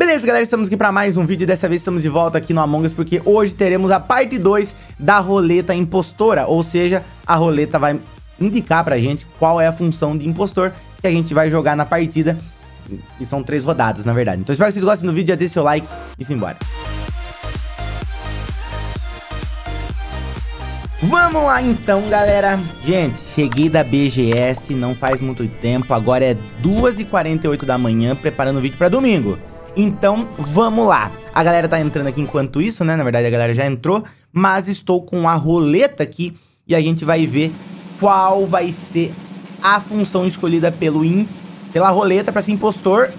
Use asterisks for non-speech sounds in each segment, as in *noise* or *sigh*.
Beleza, galera, estamos aqui para mais um vídeo e dessa vez estamos de volta aqui no Among Us porque hoje teremos a parte 2 da roleta impostora, ou seja, a roleta vai indicar pra gente qual é a função de impostor que a gente vai jogar na partida e são três rodadas, na verdade. Então espero que vocês gostem do vídeo, já deixe seu like e simbora. Vamos lá então, galera. Gente, cheguei da BGS, não faz muito tempo, agora é 2h48 da manhã, preparando o vídeo pra domingo. Então, vamos lá. A galera tá entrando aqui enquanto isso, né? Na verdade, a galera já entrou. Mas estou com a roleta aqui e a gente vai ver qual vai ser a função escolhida pelo IN, pela roleta para ser impostor.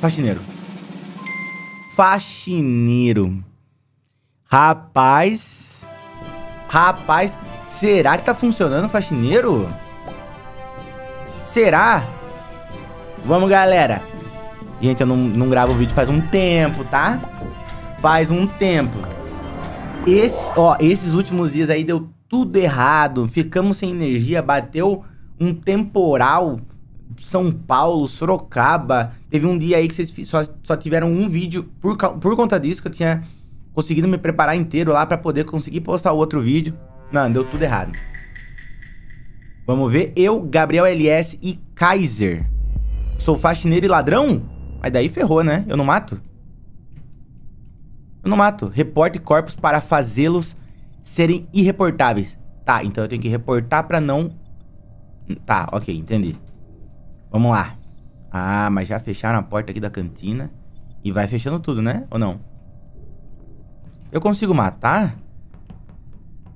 Faxineiro. Faxineiro. Rapaz. Rapaz. Será que tá funcionando o faxineiro? Será? Vamos, galera. Gente, eu não, não gravo vídeo faz um tempo, tá? Faz um tempo. Esse, ó, esses últimos dias aí deu tudo errado. Ficamos sem energia, bateu um temporal. São Paulo, Sorocaba. Teve um dia aí que vocês só, só tiveram um vídeo por, por conta disso que eu tinha conseguido me preparar inteiro lá para poder conseguir postar o outro vídeo. Mano, deu tudo errado. Vamos ver. Eu, Gabriel LS e Kaiser. Sou faxineiro e ladrão? Mas daí ferrou, né? Eu não mato. Eu não mato. Reporte corpos para fazê-los serem irreportáveis. Tá, então eu tenho que reportar pra não... Tá, ok, entendi. Vamos lá. Ah, mas já fecharam a porta aqui da cantina. E vai fechando tudo, né? Ou não? Eu consigo matar?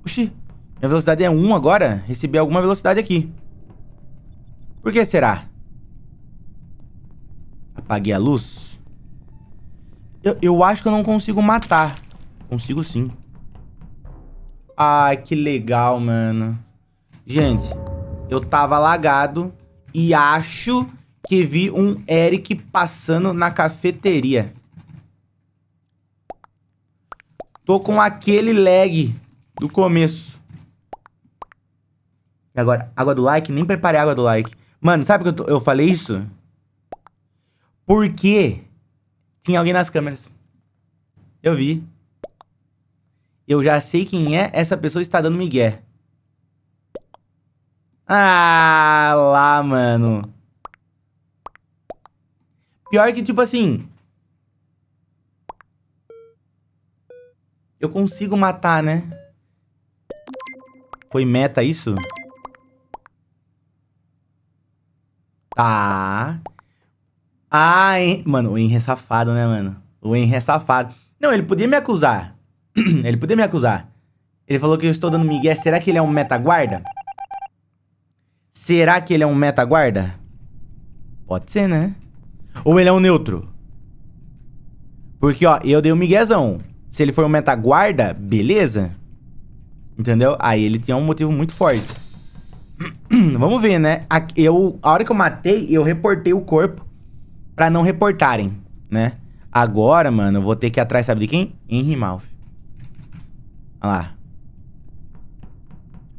Oxi, minha velocidade é 1 agora? Recebi alguma velocidade aqui. Por que será? Apaguei a luz. Eu, eu acho que eu não consigo matar. Consigo sim. Ai, que legal, mano. Gente, eu tava lagado e acho que vi um Eric passando na cafeteria. Tô com aquele lag do começo. E agora, água do like? Nem preparei água do like. Mano, sabe que eu, tô, eu falei isso? Porque tinha alguém nas câmeras. Eu vi. Eu já sei quem é, essa pessoa está dando migué. Ah, lá, mano. Pior que, tipo assim... Eu consigo matar, né? Foi meta isso? Tá. Ah, hein? mano, o Henry é safado, né, mano? O Henry é safado. Não, ele podia me acusar. *clears throat* ele podia me acusar. Ele falou que eu estou dando migué. Será que ele é um metaguarda? Será que ele é um metaguarda? Pode ser, né? Ou ele é um neutro? Porque, ó, eu dei um miguezão. Se ele for um metaguarda, beleza. Entendeu? Aí ele tinha um motivo muito forte. *clears throat* Vamos ver, né? Eu, a hora que eu matei, eu reportei o corpo para não reportarem, né? Agora, mano, eu vou ter que ir atrás, sabe de quem? Henry Mouth. Olha lá.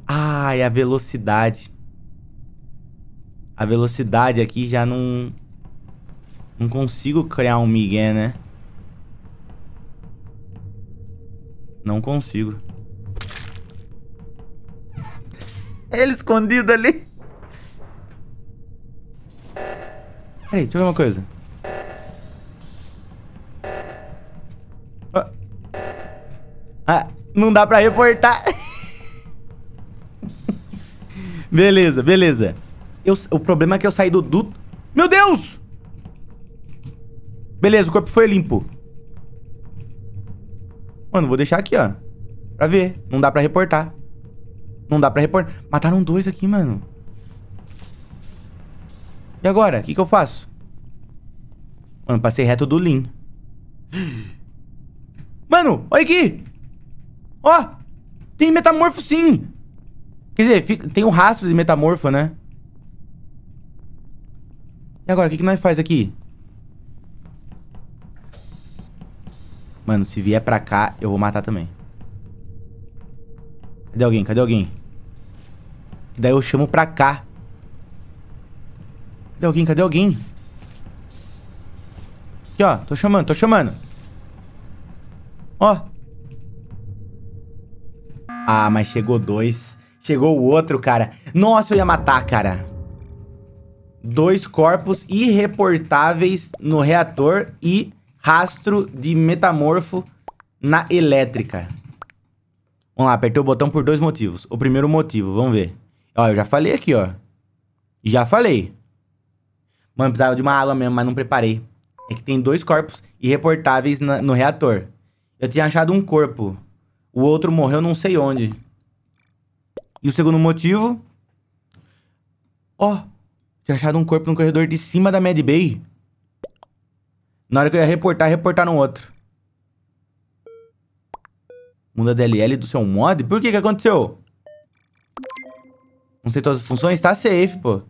Ai, a velocidade. A velocidade aqui já não... Não consigo criar um Miguel, né? Não consigo. Ele escondido ali. Peraí, deixa eu ver uma coisa. Ah, ah não dá pra reportar. *laughs* beleza, beleza. Eu, o problema é que eu saí do duto... Meu Deus! Beleza, o corpo foi limpo. Mano, vou deixar aqui, ó. Pra ver. Não dá pra reportar. Não dá pra reportar. Mataram dois aqui, mano. E agora? O que, que eu faço? Mano, passei reto do Lin. Mano, olha aqui! Ó! Tem metamorfo sim! Quer dizer, fica, tem um rastro de metamorfo, né? E agora, o que, que nós faz aqui? Mano, se vier pra cá, eu vou matar também. Cadê alguém? Cadê alguém? Daí eu chamo pra cá. Cadê alguém? Cadê alguém? Aqui, ó. Tô chamando, tô chamando. Ó. Ah, mas chegou dois. Chegou o outro, cara. Nossa, eu ia matar, cara. Dois corpos irreportáveis no reator e rastro de metamorfo na elétrica. Vamos lá, apertei o botão por dois motivos. O primeiro motivo, vamos ver. Ó, eu já falei aqui, ó. Já falei. Mano, precisava de uma água mesmo, mas não preparei. É que tem dois corpos irreportáveis na, no reator. Eu tinha achado um corpo. O outro morreu não sei onde. E o segundo motivo... Ó, oh, tinha achado um corpo no corredor de cima da Mad Bay. Na hora que eu ia reportar, reportar no outro. Muda DLL do seu mod? Por que que aconteceu? Não sei todas as funções? Tá safe, pô.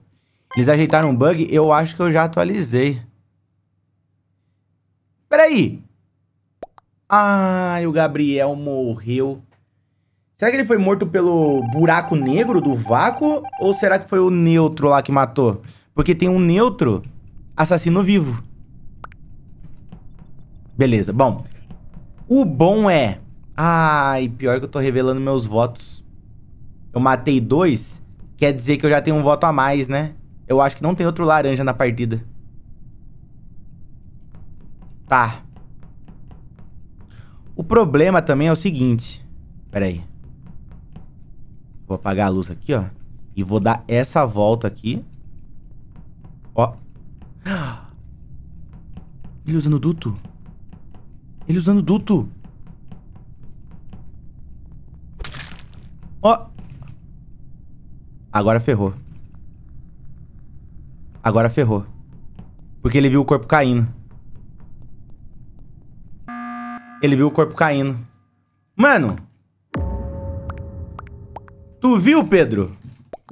Eles ajeitaram um bug? Eu acho que eu já atualizei. Peraí! Ai, o Gabriel morreu. Será que ele foi morto pelo buraco negro do vácuo? Ou será que foi o neutro lá que matou? Porque tem um neutro assassino vivo. Beleza, bom. O bom é... Ai, pior que eu tô revelando meus votos. Eu matei dois, quer dizer que eu já tenho um voto a mais, né? Eu acho que não tem outro laranja na partida. Tá. O problema também é o seguinte. Pera aí. Vou apagar a luz aqui, ó. E vou dar essa volta aqui. Ó. *gasps* Ele usando duto. Ele usando duto. Ó. Agora ferrou. Agora ferrou. Porque ele viu o corpo caindo. Ele viu o corpo caindo. Mano! Tu viu, Pedro?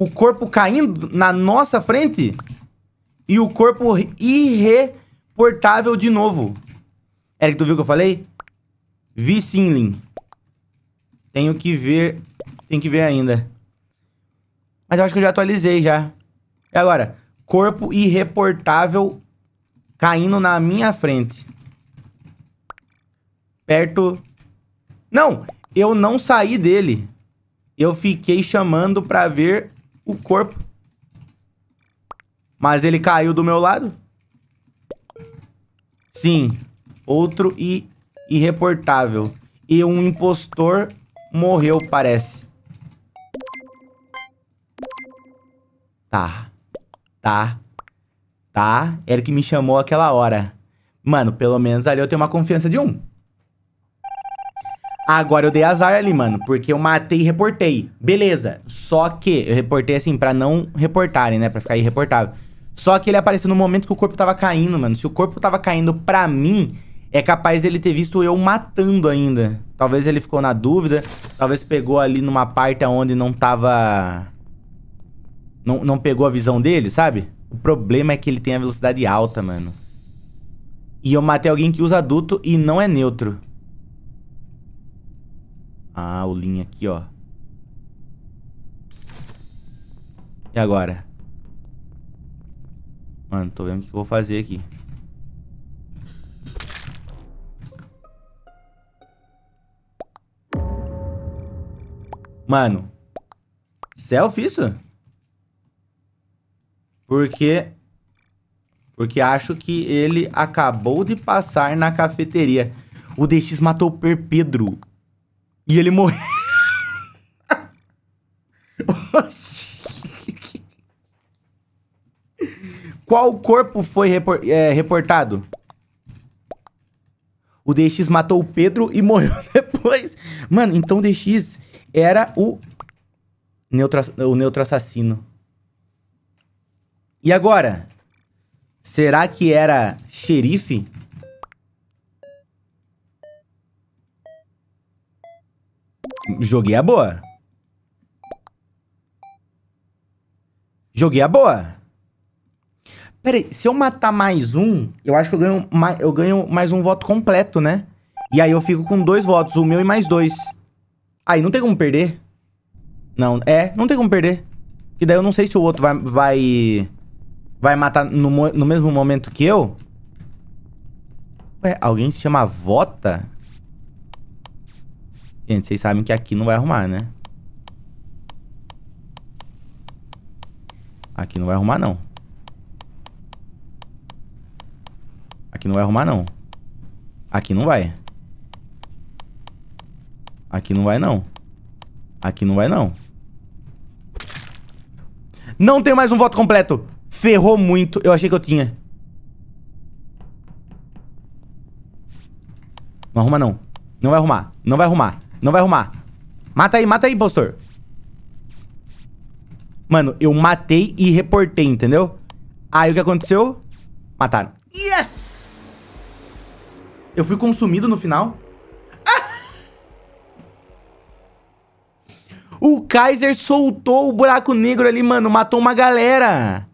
O corpo caindo na nossa frente? E o corpo irreportável de novo. Eric, tu viu o que eu falei? Vi sim, Lin. Tenho que ver... Tem que ver ainda. Mas eu acho que eu já atualizei já. E agora? corpo irreportável caindo na minha frente. Perto. Não, eu não saí dele. Eu fiquei chamando pra ver o corpo. Mas ele caiu do meu lado? Sim. Outro e irreportável. E um impostor morreu, parece. Tá tá? Tá? Ele que me chamou aquela hora. Mano, pelo menos ali eu tenho uma confiança de um. Agora eu dei azar ali, mano, porque eu matei e reportei. Beleza, só que eu reportei assim pra não reportarem, né, pra ficar irreportável. Só que ele apareceu no momento que o corpo tava caindo, mano. Se o corpo tava caindo pra mim, é capaz dele ter visto eu matando ainda. Talvez ele ficou na dúvida, talvez pegou ali numa parte onde não tava não, não pegou a visão dele, sabe? O problema é que ele tem a velocidade alta, mano. E eu matei alguém que usa adulto e não é neutro. Ah, o Lin aqui, ó. E agora? Mano, tô vendo o que eu vou fazer aqui. Mano. Selfie isso? Porque... Porque acho que ele acabou de passar na cafeteria. O DX matou o Per Pedro. E ele morreu. *laughs* Qual corpo foi repor é, reportado? O DX matou o Pedro e morreu *laughs* depois. Mano, então o DX era o neutro, o neutro assassino. E agora? Será que era xerife? Joguei a boa. Joguei a boa. Pera aí, se eu matar mais um, eu acho que eu ganho, mais, eu ganho mais um voto completo, né? E aí eu fico com dois votos, o meu e mais dois. Aí não tem como perder. Não, é, não tem como perder. E daí eu não sei se o outro vai... vai vai matar no, no mesmo momento que eu? Ué, alguém se chama Vota? Gente, vocês sabem que aqui não vai arrumar, né? Aqui não vai arrumar, não. Aqui não vai arrumar, não. Aqui não vai. Aqui não vai, não. Aqui não vai, não. Não tem mais um voto completo. Ferrou muito. Eu achei que eu tinha. Não arruma, não. Não vai arrumar. Não vai arrumar. Não vai arrumar. Mata aí, mata aí, impostor. Mano, eu matei e reportei, entendeu? Aí o que aconteceu? Mataram. Yes! Eu fui consumido no final. *laughs* o Kaiser soltou o buraco negro ali, mano. Matou uma galera.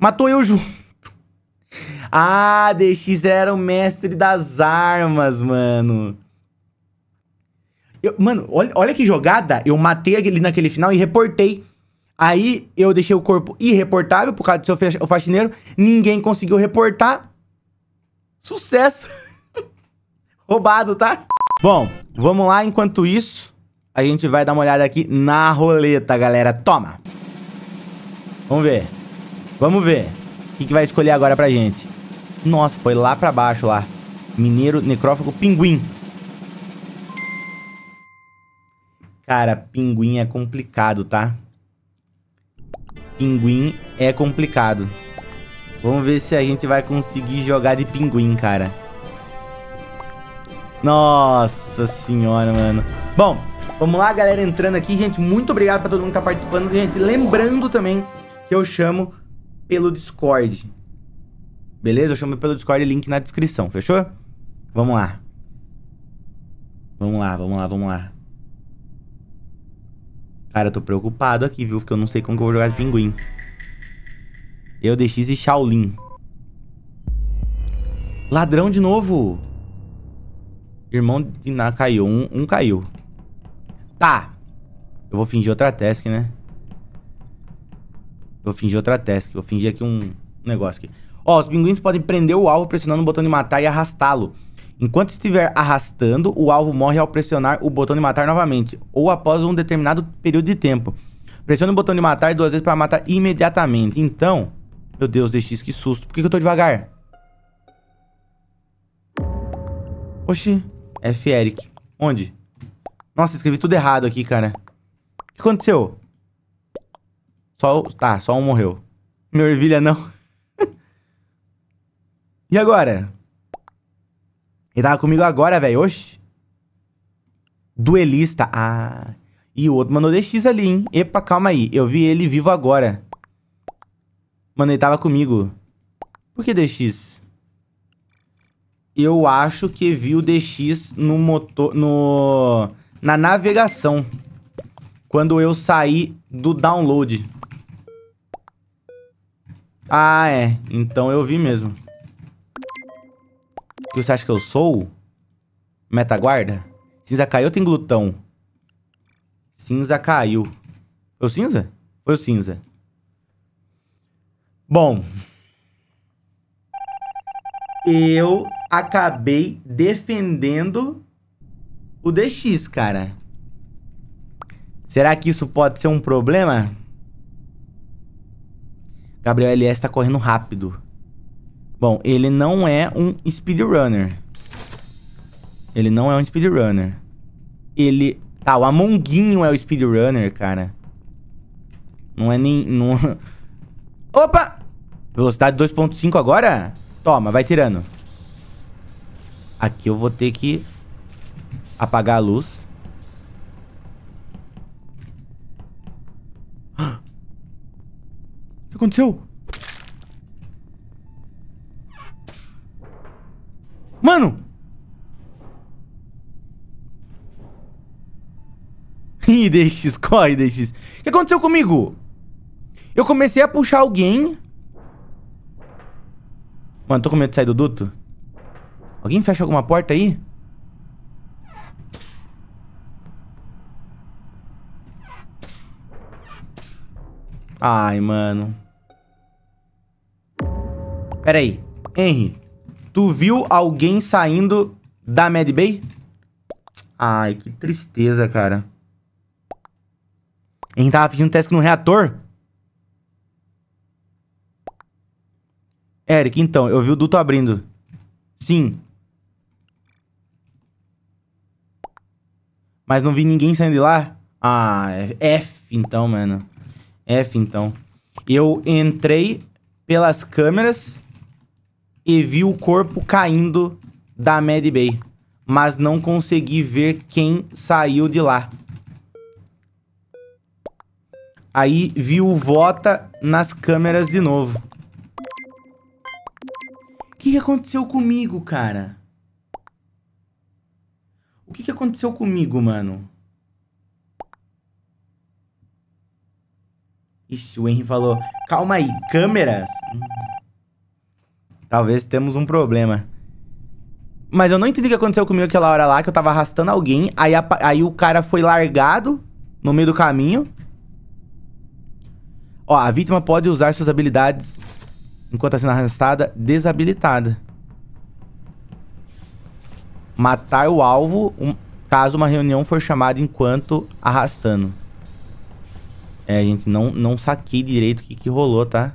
Matou eu junto. Ah, DX era o mestre das armas, mano. Eu, mano, olha, olha que jogada. Eu matei ele naquele final e reportei. Aí eu deixei o corpo irreportável por causa do seu faxineiro. Ninguém conseguiu reportar. Sucesso! *laughs* Roubado, tá? Bom, vamos lá. Enquanto isso, a gente vai dar uma olhada aqui na roleta, galera. Toma! Vamos ver. Vamos ver. O que, que vai escolher agora pra gente? Nossa, foi lá pra baixo lá. Mineiro, necrófago, pinguim. Cara, pinguim é complicado, tá? Pinguim é complicado. Vamos ver se a gente vai conseguir jogar de pinguim, cara. Nossa senhora, mano. Bom, vamos lá, galera, entrando aqui. Gente, muito obrigado pra todo mundo que tá participando. Gente, lembrando também que eu chamo pelo Discord. Beleza? Eu chamo pelo Discord, link na descrição, fechou? Vamos lá. Vamos lá, vamos lá, vamos lá. Cara, eu tô preocupado aqui, viu? Porque eu não sei como que eu vou jogar de pinguim. Eu, DX e Shaolin. Ladrão de novo. Irmão de Na caiu. Um, um caiu. Tá. Eu vou fingir outra task, né? Eu fingi outra task. Eu fingi aqui um negócio aqui. Ó, os pinguins podem prender o alvo pressionando o botão de matar e arrastá-lo. Enquanto estiver arrastando, o alvo morre ao pressionar o botão de matar novamente, ou após um determinado período de tempo. Pressione o botão de matar duas vezes para matar imediatamente. Então, meu Deus, DX, que susto. Por que, que eu tô devagar? Oxi, F Eric. Onde? Nossa, escrevi tudo errado aqui, cara. O que aconteceu? Só, tá, só um morreu. Minha ervilha não. *laughs* e agora? Ele tava comigo agora, velho. Oxi. Duelista. Ah. E o outro mandou DX ali, hein? Epa, calma aí. Eu vi ele vivo agora. Mano, ele tava comigo. Por que DX? Eu acho que vi o DX no motor... No... Na navegação. Quando eu saí do download. Ah, é. Então eu vi mesmo. O que você acha que eu sou? Metaguarda? Cinza caiu ou tem glutão? Cinza caiu. Foi o cinza? Foi o cinza. Bom. Eu acabei defendendo o DX, cara. Será que isso pode ser um problema? Gabriel LS tá correndo rápido. Bom, ele não é um speedrunner. Ele não é um speedrunner. Ele... Tá, o Amonguinho é o speedrunner, cara. Não é nem... Não... *laughs* Opa! Velocidade 2.5 agora? Toma, vai tirando. Aqui eu vou ter que apagar a luz. aconteceu? Mano! *laughs* Ih, DX, corre, DX. O que aconteceu comigo? Eu comecei a puxar alguém. Mano, tô com medo de sair do duto. Alguém fecha alguma porta aí? Ai, mano. Peraí. Henry, tu viu alguém saindo da Mad Bay? Ai, que tristeza, cara. Henry tava fazendo teste tá no reator? Eric, então, eu vi o duto abrindo. Sim. Mas não vi ninguém saindo de lá? Ah, é F então, mano. F então. Eu entrei pelas câmeras e vi o corpo caindo da Mad Bay, mas não consegui ver quem saiu de lá. Aí vi o Vota nas câmeras de novo. O que, que aconteceu comigo, cara? O que, que aconteceu comigo, mano? Ixi, o Henry falou, calma aí, câmeras? Hum. Talvez temos um problema. Mas eu não entendi o que aconteceu comigo aquela hora lá, que eu tava arrastando alguém. Aí, a, aí o cara foi largado no meio do caminho. Ó, a vítima pode usar suas habilidades enquanto está sendo arrastada, desabilitada. Matar o alvo um, caso uma reunião for chamada enquanto arrastando. É, gente, não, não saquei direito o que, que rolou, tá?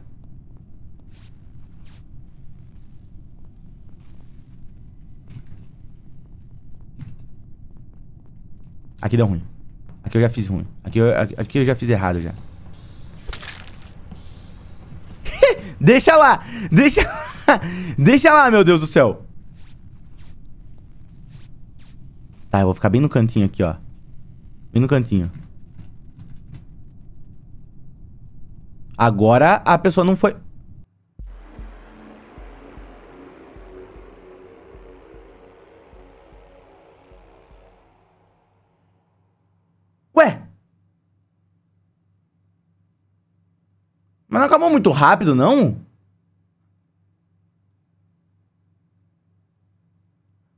Aqui deu ruim. Aqui eu já fiz ruim. Aqui eu, aqui eu já fiz errado já. *laughs* deixa lá! Deixa lá! *laughs* Deixa lá, meu Deus do céu! Tá, eu vou ficar bem no cantinho aqui, ó. Bem no cantinho. Agora a pessoa não foi... Mas não acabou muito rápido, não?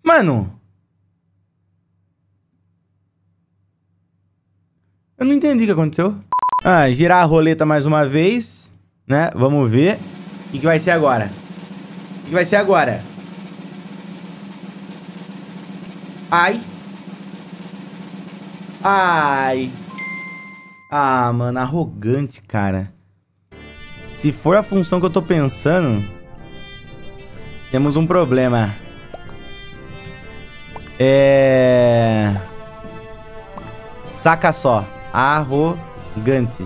Mano. Eu não entendi o que aconteceu. Ah, girar a roleta mais uma vez, né? Vamos ver. O que, que vai ser agora? O que, que vai ser agora? Ai. Ai. Ah, mano, arrogante, cara. Se for a função que eu tô pensando, temos um problema. É... Saca só. Arrogante.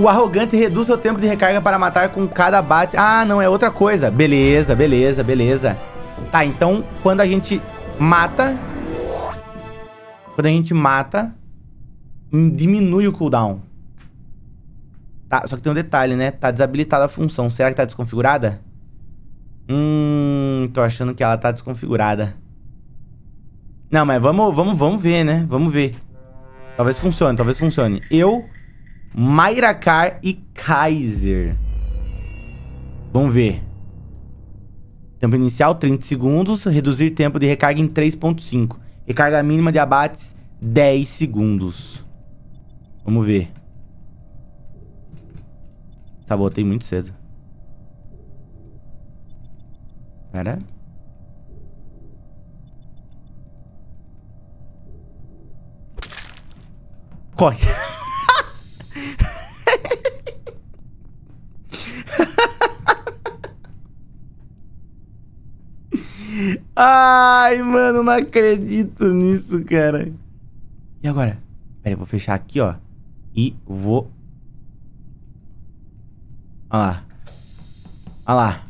O arrogante reduz seu tempo de recarga para matar com cada bate. Ah, não, é outra coisa. Beleza, beleza, beleza. Tá, então quando a gente mata... Quando a gente mata, diminui o cooldown. Tá, só que tem um detalhe, né? Tá desabilitada a função. Será que tá desconfigurada? Hum, tô achando que ela tá desconfigurada. Não, mas vamos, vamos, vamos ver, né? Vamos ver. Talvez funcione, talvez funcione. Eu, Mayracar e Kaiser. Vamos ver. Tempo inicial, 30 segundos. Reduzir tempo de recarga em 3.5. Recarga mínima de abates, 10 segundos. Vamos ver. Sabotei tá, muito cedo. Cara. Corre. *laughs* Ai, mano, não acredito nisso, cara. E agora? Pera aí, vou fechar aqui, ó. E vou Olha lá. Olha lá.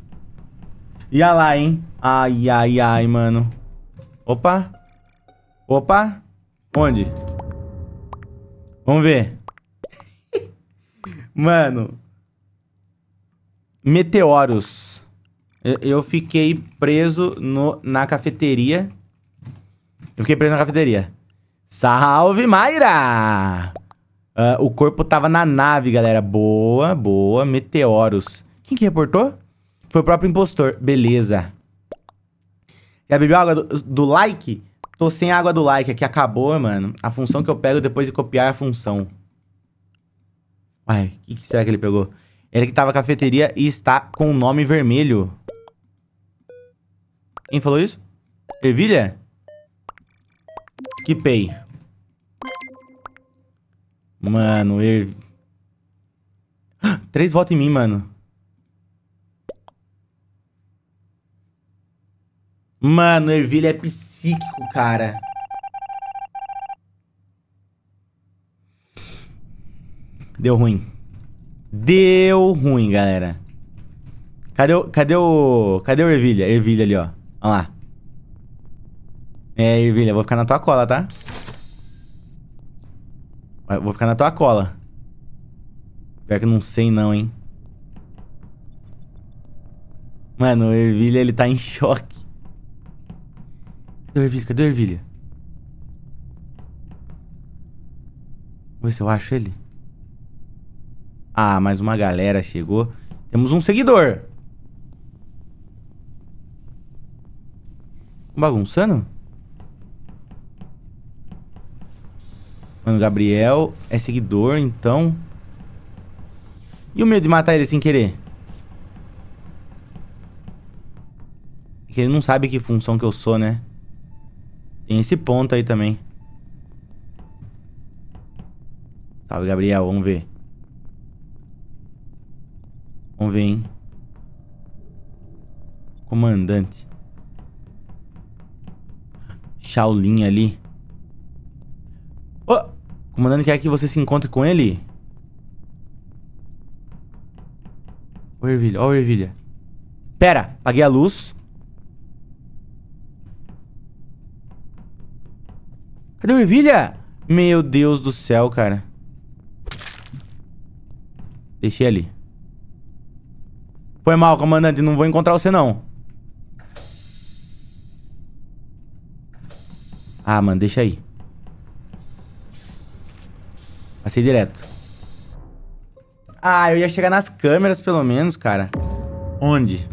E olha lá, hein? Ai, ai, ai, mano. Opa. Opa. Onde? Vamos ver. *laughs* mano. Meteoros. Eu fiquei preso no, na cafeteria. Eu fiquei preso na cafeteria. Salve, Mayra! Uh, o corpo tava na nave, galera. Boa, boa. Meteoros. Quem que reportou? Foi o próprio impostor. Beleza. Quer beber água do, do, like? Tô sem água do like aqui. Acabou, mano. A função que eu pego depois de copiar é a função. Ai, o que, que, será que ele pegou? Ele que tava na cafeteria e está com o nome vermelho. Quem falou isso? Ervilha? Skipei. Mano, ele... *gasps* três votos em mim, mano. Mano, Ervilha é psíquico, cara. Deu ruim. Deu ruim, galera. Cadê o... Cadê o... Cadê o Ervilha? Ervilha ali, ó. Olha lá. É, Ervilha, vou ficar na tua cola, tá? vou ficar na tua cola. Pior que eu não sei não, hein. Mano, o Ervilha, ele tá em choque. Cadê o Ervilha? Cadê o Ervilha? Vou ver se eu acho ele. Ah, mais uma galera chegou. Temos um seguidor. Bagunçando? Mano, o Gabriel é seguidor, então... E o medo de matar ele sem querer? É que ele não sabe que função que eu sou, né? Tem esse ponto aí também. Salve, Gabriel. Vamos ver. Vamos ver, hein? Comandante. Shaolin ali comandante quer que você se encontre com ele? Ó o ervilha, ó o ervilha. Pera, apaguei a luz. Cadê o ervilha? Meu Deus do céu, cara. Deixei ali. Foi mal, comandante. Não vou encontrar você, não. Ah, mano, deixa aí. Passei direto. Ah, eu ia chegar nas câmeras, pelo menos, cara. Onde?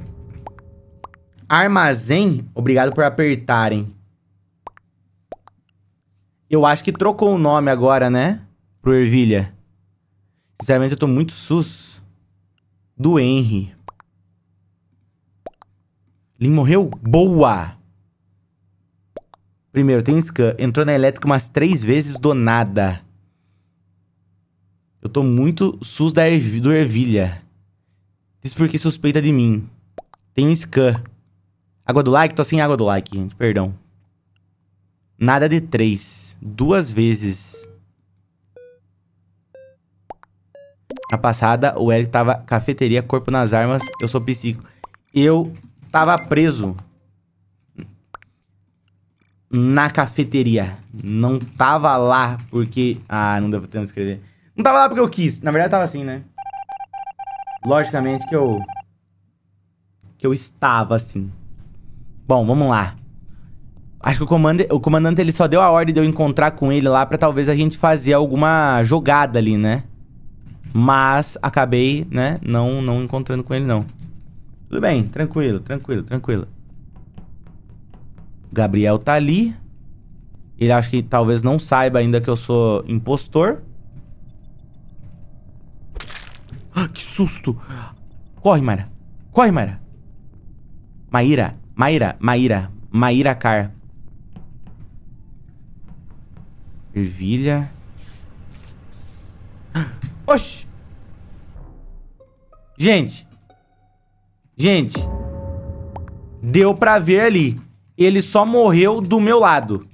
Armazém? Obrigado por apertarem. Eu acho que trocou o nome agora, né? Pro Ervilha. Sinceramente, eu tô muito sus do Henry. Lin morreu? Boa! Primeiro, tem Scan. Entrou na elétrica umas três vezes do nada. Eu tô muito sus da erv do ervilha. Diz porque suspeita de mim. Tem um scan. Água do like? Tô sem água do like, gente. Perdão. Nada de três. Duas vezes. Na passada, o Eric tava cafeteria, corpo nas armas. Eu sou psíquico. Eu tava preso. Na cafeteria. Não tava lá porque... Ah, não deu ter de escrever. Não tava lá porque eu quis. Na verdade, tava assim, né? Logicamente que eu... Que eu estava assim. Bom, vamos lá. Acho que o, comandante, o comandante ele só deu a ordem de eu encontrar com ele lá pra talvez a gente fazer alguma jogada ali, né? Mas acabei, né, não, não encontrando com ele, não. Tudo bem, tranquilo, tranquilo, tranquilo. Gabriel tá ali. Ele acha que talvez não saiba ainda que eu sou impostor. Ah, que susto. Corre, Mayra. Corre, Mayra. Maíra. Maíra. Maíra. Maíra Car. Ervilha. *gasps* Oxi. Gente. Gente. Deu pra ver ali. Ele só morreu do meu lado.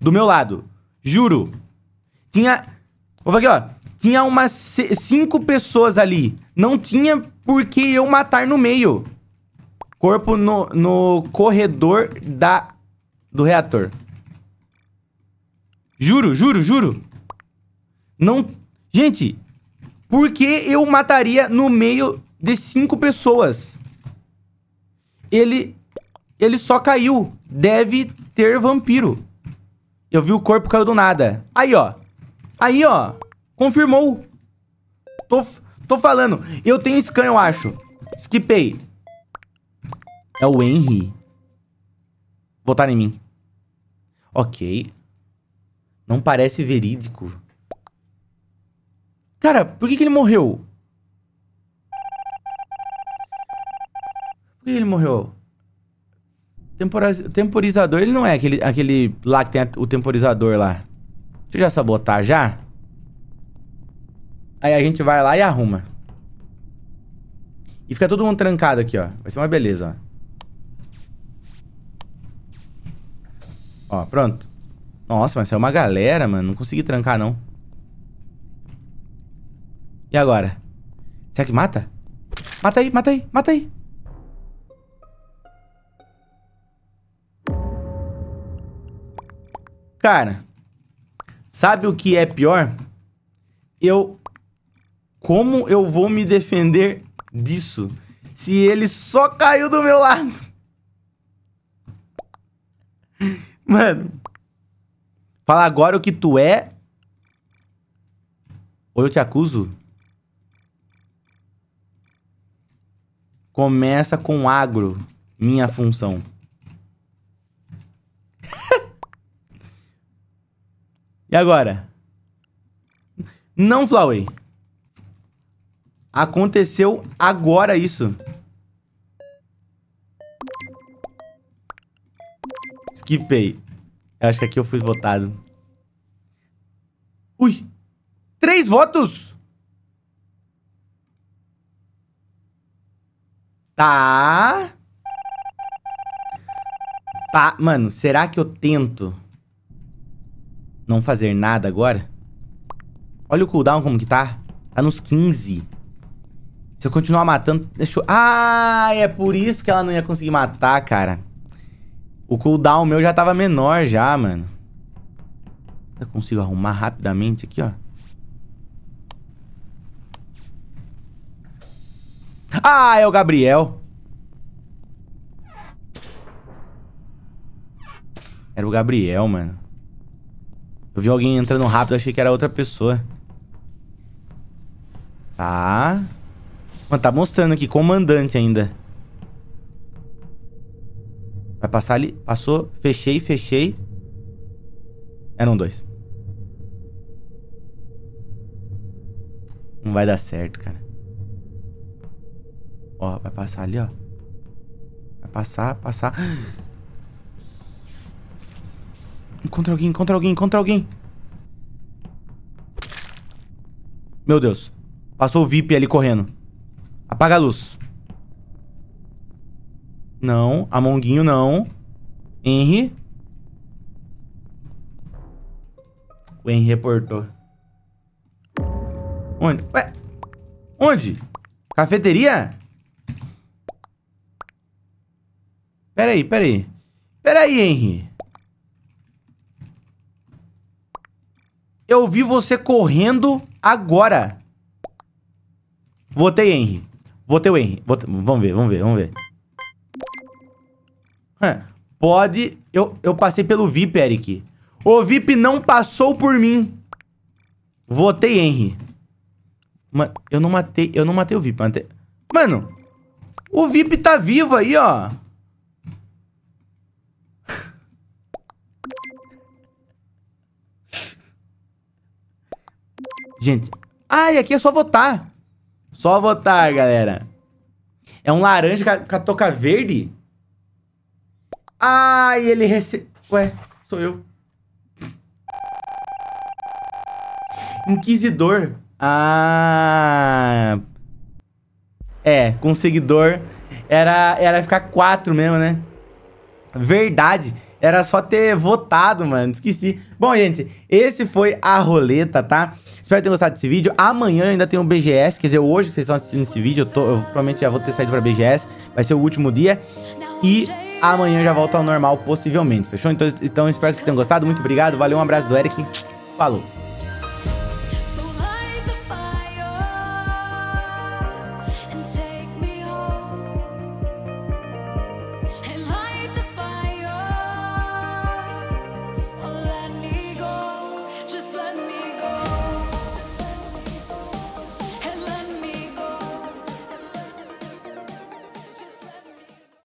Do meu lado. Juro. Tinha... Vou aqui, ó. Tinha umas cinco pessoas ali. Não tinha por que eu matar no meio. Corpo no, no corredor da, do reator. Juro, juro, juro. Não... Gente, por que eu mataria no meio de cinco pessoas? Ele... Ele só caiu. Deve ter vampiro. Eu vi o corpo caiu do nada. Aí, ó. Aí, ó. Confirmou. Tô, tô falando. Eu tenho scan, eu acho. Skipei. É o Henry. Votar em mim. Ok. Não parece verídico. Cara, por que, que ele morreu? Por que, que ele morreu? Temporiz temporizador, ele não é aquele, aquele lá que tem o temporizador lá. Deixa eu já sabotar já. Aí a gente vai lá e arruma. E fica todo mundo trancado aqui, ó. Vai ser uma beleza, ó. Ó, pronto. Nossa, mas é uma galera, mano. Não consegui trancar, não. E agora? Será que mata? Mata aí, mata aí, mata aí. Cara, sabe o que é pior? Eu como eu vou me defender disso se ele só caiu do meu lado? *laughs* Mano. Fala agora o que tu é. Ou eu te acuso? Começa com agro, minha função. *laughs* e agora? Não, Flowey. Aconteceu agora isso. Skipei. Eu acho que aqui eu fui votado. Ui! Três votos! Tá. Tá. Mano, será que eu tento não fazer nada agora? Olha o cooldown como que tá. Tá nos 15. Se eu continuar matando... Deixa eu... Ah, é por isso que ela não ia conseguir matar, cara. O cooldown meu já tava menor já, mano. Eu consigo arrumar rapidamente aqui, ó. Ah, é o Gabriel. Era o Gabriel, mano. Eu vi alguém entrando rápido, achei que era outra pessoa. Tá... Mano, tá mostrando aqui, comandante ainda. Vai passar ali. Passou. Fechei, fechei. Eram dois. Não vai dar certo, cara. Ó, vai passar ali, ó. Vai passar, passar. *gasps* Encontra alguém, encontra alguém, encontra alguém. Meu Deus. Passou o VIP ali correndo. Apaga a luz. Não. Amonguinho, não. Henry. O Henry reportou. Onde? Ué? Onde? Cafeteria? Peraí, peraí. Peraí, Henry. Eu vi você correndo agora. Votei, Henry. Vou ter o Henry. Ter... Vamos ver, vamos ver, vamos ver. É, pode... Eu, eu passei pelo VIP, Eric. O VIP não passou por mim. Votei Henry. Mano, eu não matei... Eu não matei o VIP. Matei... Mano, o VIP tá vivo aí, ó. *laughs* Gente... Ah, e aqui é só votar. Só votar, galera. É um laranja com a toca verde? Ai, ele recebeu... Ué, sou eu. Inquisidor. Ah... É, com seguidor era, era ficar quatro mesmo, né? Verdade. Era só ter votado, mano. Esqueci. Bom, gente, esse foi a roleta, tá? Espero que tenham gostado desse vídeo. Amanhã eu ainda tem o BGS. Quer dizer, hoje que vocês estão assistindo esse vídeo, eu, tô, eu provavelmente já vou ter saído pra BGS. Vai ser o último dia. E amanhã já volta ao normal, possivelmente. Fechou? Então, então espero que vocês tenham gostado. Muito obrigado. Valeu, um abraço do Eric. Falou.